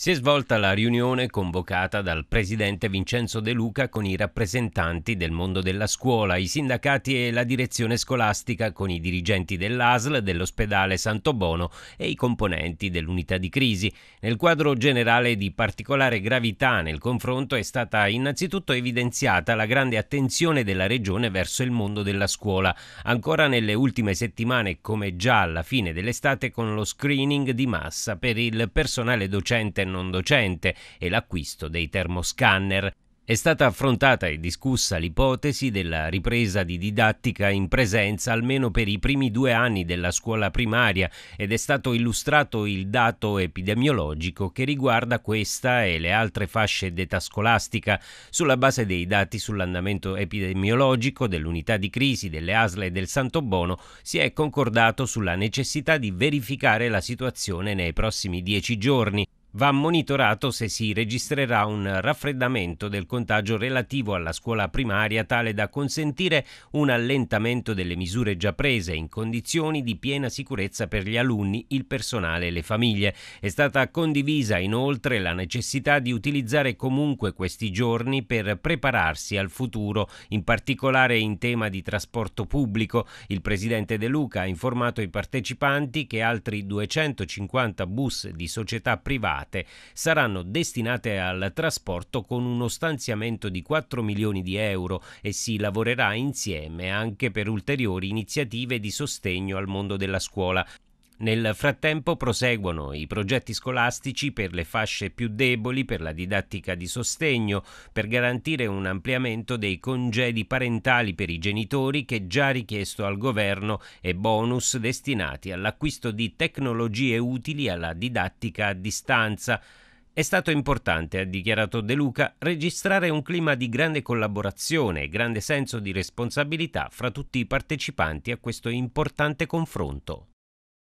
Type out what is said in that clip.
Si è svolta la riunione convocata dal presidente Vincenzo De Luca con i rappresentanti del mondo della scuola, i sindacati e la direzione scolastica, con i dirigenti dell'ASL, dell'ospedale Santo Bono e i componenti dell'unità di crisi. Nel quadro generale di particolare gravità nel confronto è stata innanzitutto evidenziata la grande attenzione della regione verso il mondo della scuola, ancora nelle ultime settimane come già alla fine dell'estate con lo screening di massa per il personale docente non docente e l'acquisto dei termoscanner. È stata affrontata e discussa l'ipotesi della ripresa di didattica in presenza almeno per i primi due anni della scuola primaria ed è stato illustrato il dato epidemiologico che riguarda questa e le altre fasce d'età scolastica sulla base dei dati sull'andamento epidemiologico dell'unità di crisi delle ASL e del Santo Bono si è concordato sulla necessità di verificare la situazione nei prossimi dieci giorni Va monitorato se si registrerà un raffreddamento del contagio relativo alla scuola primaria tale da consentire un allentamento delle misure già prese in condizioni di piena sicurezza per gli alunni, il personale e le famiglie. È stata condivisa inoltre la necessità di utilizzare comunque questi giorni per prepararsi al futuro, in particolare in tema di trasporto pubblico. Il presidente De Luca ha informato i partecipanti che altri 250 bus di società private impiegate saranno destinate al trasporto con uno stanziamento di 4 milioni di euro e si lavorerà insieme anche per ulteriori iniziative di sostegno al mondo della scuola. Nel frattempo proseguono i progetti scolastici per le fasce più deboli, per la didattica di sostegno, per garantire un ampliamento dei congedi parentali per i genitori che già richiesto al governo e bonus destinati all'acquisto di tecnologie utili alla didattica a distanza. È stato importante, ha dichiarato De Luca, registrare un clima di grande collaborazione e grande senso di responsabilità fra tutti i partecipanti a questo importante confronto.